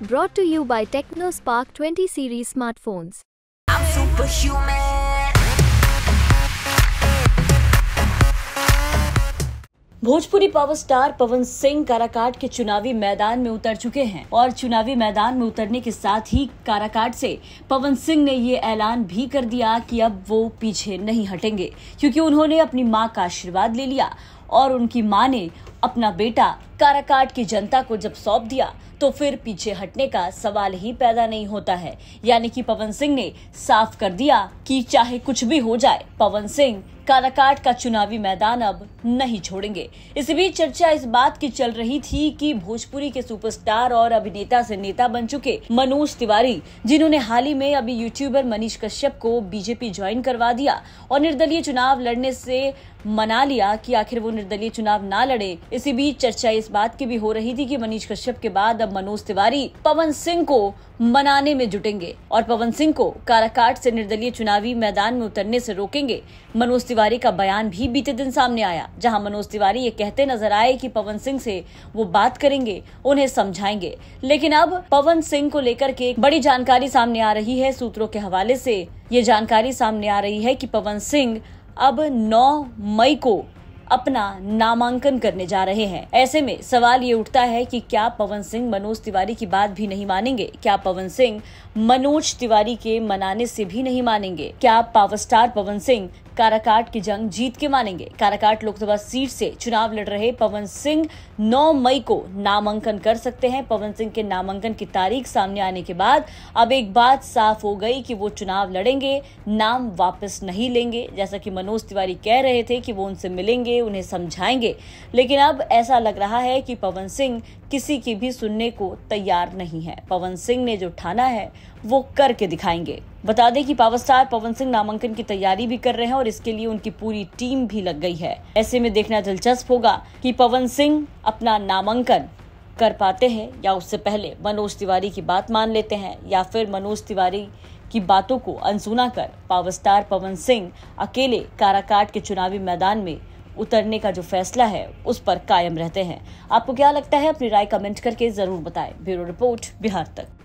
brought to you by TechnoSpark 20 series smartphones. I'm superhuman. Bhojpuri power star Pawan Singh Karakat के चुनावी मैदान में उतर चुके हैं और चुनावी मैदान में उतरने के साथ ही काराकाट से पवन सिंह ने ये ऐलान भी कर दिया कि अब वो पीछे नहीं हटेंगे क्योंकि उन्होंने अपनी मां का आशीर्वाद ले लिया और उनकी मां ने अपना बेटा काराकाट की जनता को जब सौंप दिया तो फिर पीछे हटने का सवाल ही पैदा नहीं होता है यानी कि पवन सिंह ने साफ कर दिया कि चाहे कुछ भी हो जाए पवन सिंह काराकाट का चुनावी मैदान अब नहीं छोड़ेंगे इस बीच चर्चा इस बात की चल रही थी कि भोजपुरी के सुपरस्टार और अभिनेता से नेता बन चुके मनोज तिवारी जिन्होंने हाल ही में अभी यूट्यूबर मनीष कश्यप को बीजेपी ज्वाइन करवा दिया और निर्दलीय चुनाव लड़ने से मना लिया कि आखिर वो निर्दलीय चुनाव ना लड़े इसी बीच चर्चा इस बात की भी हो रही थी कि मनीष कश्यप के बाद अब मनोज तिवारी पवन सिंह को मनाने में जुटेंगे और पवन सिंह को काराकाट से निर्दलीय चुनावी मैदान में उतरने से रोकेंगे मनोज तिवारी का बयान भी बीते दिन सामने आया जहां मनोज तिवारी ये कहते नजर आए कि पवन सिंह से वो बात करेंगे उन्हें समझाएंगे लेकिन अब पवन सिंह को लेकर के बड़ी जानकारी सामने आ रही है सूत्रों के हवाले से ये जानकारी सामने आ रही है कि पवन सिंह अब 9 मई को अपना नामांकन करने जा रहे हैं ऐसे में सवाल ये उठता है कि क्या पवन सिंह मनोज तिवारी की बात भी नहीं मानेंगे क्या पवन सिंह मनोज तिवारी के मनाने से भी नहीं मानेंगे क्या पावर स्टार पवन सिंह काराकाट की जंग जीत के मानेंगे काराकाट लोकसभा सीट से चुनाव लड़ रहे पवन सिंह 9 मई को नामांकन कर सकते हैं पवन सिंह के नामांकन की तारीख सामने आने के बाद अब एक बात साफ हो गई कि वो चुनाव लड़ेंगे नाम वापस नहीं लेंगे जैसा कि मनोज तिवारी कह रहे थे कि वो उनसे मिलेंगे उन्हें समझाएंगे लेकिन अब ऐसा लग रहा है कि पवन सिंह किसी की भी सुनने को तैयार नहीं है पवन सिंह ने जो ठाना है वो करके दिखाएंगे बता दें कि पावर स्टार पवन सिंह नामांकन की तैयारी भी कर रहे हैं और इसके लिए उनकी पूरी टीम भी लग गई है ऐसे में देखना दिलचस्प होगा कि पवन सिंह अपना नामांकन कर पाते हैं या उससे पहले मनोज तिवारी की बात मान लेते हैं या फिर मनोज तिवारी की बातों को अनसुना कर पावर स्टार पवन सिंह अकेले काराकाट के चुनावी मैदान में उतरने का जो फैसला है उस पर कायम रहते हैं आपको क्या लगता है अपनी राय कमेंट करके जरूर बताएं ब्यूरो रिपोर्ट बिहार तक